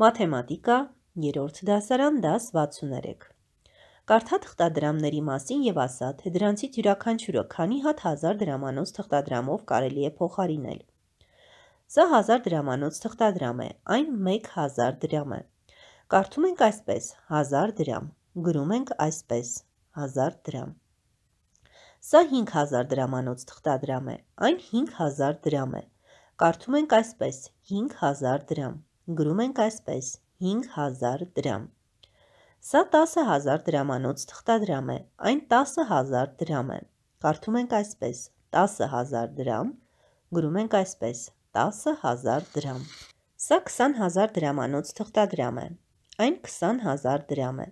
մաթեմատիկա, երորդ դասարան, դաս 63։ Կարթա թղթադրամների մասին և ասա, թե դրանցից յուրաքանչյուրը քանի հատ հազար դրամանոց թղթադրամով կարելի է փոխարինել։ Սա հազար դրամանոց թղթադրամ է, այն մեկ հազար դրամ է։ Կարդում ենք այսպես, հազար դրամ, գրում ենք այսպես, հազար դրամ։ Սա հինք հազար դրամանոց թղթադրամ է, այն հինք հազար դրամ է։ Կարդում ենք այսպես, հինք հազար դրամ գրում ենք այսպես 5000 դրամ։ Սա 10000 դրամանոց թղթադրամ է, այն 10000 դրամ է։ Կարդում ենք այսպես 10000 դրամ, գրում ենք այսպես 10000 դրամ։ Սա 20000 դրամանոց թղթադրամ է, այն 20000 դրամ է։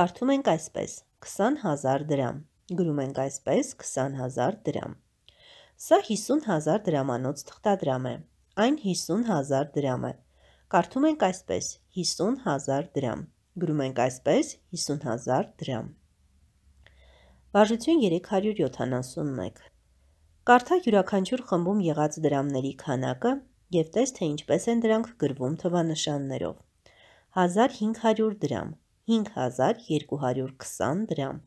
Կարդում ենք այսպես 20000 դրամ, գրում ենք այսպես 20000 դրամ։ Սա 50000 դրամանոց թղթադրամ է, այն 50000 դրամ է։ Կարդում ենք այսպես 50,000 դրամ։ Գրում ենք այսպես 50,000 դրամ։ Բաժություն 371 Կարդա յուրաքանչյուր խմբում եղած դրամների քանակը և տես, թե ինչպես են դրանք գրվում թվանշաններով։ 1500 դրամ, 5220 դրամ,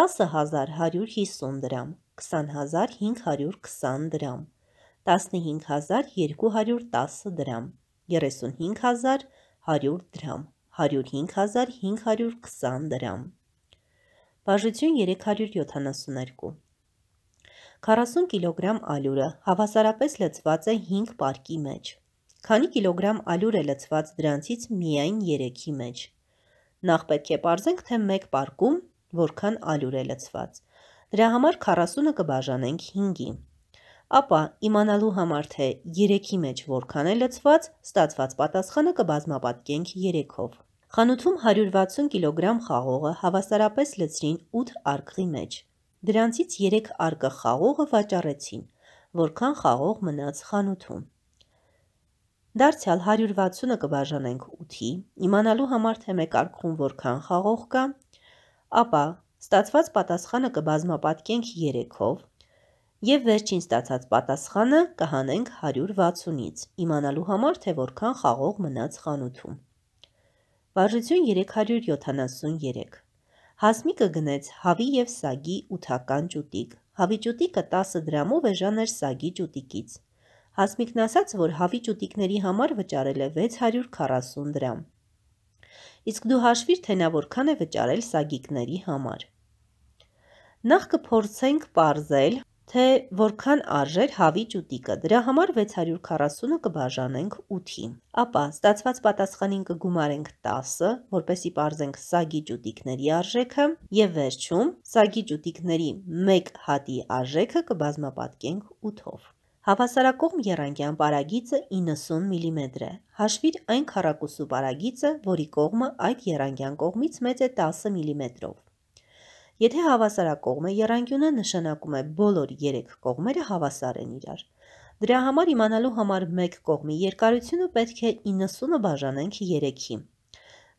10150 դրամ, 20520 դրամ, 15210 դրամ, 35100 դրամ, 105520 դրամ։ Բաժություն 372 40 կիլոգրամ ալյուրը հավասարապես լծված է 5 պարկի մեջ։ Քանի կիլոգրամ ալյուր է լծված դրանցից միայն 3-ի մեջ։ Նախ պետք է parzենք, թե 1 պարկում որքան ալյուր է լծված։ Դրա համար 40-ը կբաժանենք 5-ի ապա իմանալու համար, թե 3-ի մեջ որքան է լցված, ստացված պատասխանը կբազմապատկենք 3-ով։ Խանութում 160 կիլոգրամ խաղողը հավասարապես լցրին 8 արկղի մեջ։ Դրանցից 3 արկղ խաղողը վաճառեցին, որքան խաղող մնաց խանութում։ Դարձյալ 160-ը կբաժանենք 8-ի, իմանալու համար թե մեկ արկղում որքան խաղող կա, ապա ստացված պատասխանը կբազմապատկենք 3-ով, Եվ վերջին ստացած պատասխանը կհանենք 160-ից, իմանալու համար, թե որքան խաղող մնաց խանութում։ Վարժություն 373 Հասմիկը գնեց հավի և սագի ութական ճուտիկ։ Հավի ճուտիկը 10 դրամով է ժաներ սագի ճուտիկից։ Հասմիկն ասաց, որ հավի ճուտիկների համար վճարել է 640 դրամ։ Իսկ դու հաշվիր, թե նա որքան է վճարել սագիկների համար։ Նախ կփորձենք պարզել, թե որքան արժեր հավի ճուտիկը, դրա համար 640-ը կբաժանենք 8-ի։ Ապա ստացված պատասխանին կգումարենք 10-ը, որպեսի պարզենք սագի ճուտիկների արժեքը, և վերջում սագի ճուտիկների 1 հատի արժեքը կբազմապատկենք 8-ով։ Հավասարակողմ երանգյան պարագիծը 90 մմ է։ Հաշվիր այն քառակուսու պարագիծը, որի կողմը այդ երանգյան կողմից մեծ է 10 մմ-ով։ Եթե հավասարակողմ է եռանկյունը նշանակում է բոլոր երեք կողմերը հավասար են իրար։ Դրա համար իմանալու համար մեկ կողմի երկարությունը պետք է 90-ը բաժանենք 3-ի։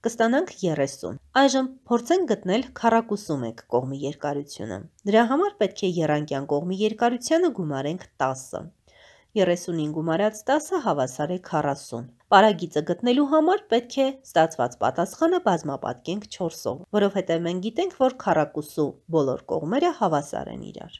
Կստանանք 30։ Այժմ փորձենք գտնել 41 կողմի երկարությունը։ Դրա համար պետք է եռանկյան կողմի երկարությանը գումարենք 10-ը։ 35 գումարած 10 հավասար է 40։ Պարագիծը գտնելու համար պետք է ստացված պատասխանը բազմապատկենք 4-ով, որովհետև մենք գիտենք, որ քառակուսու բոլոր կողմերը հավասար են իրար։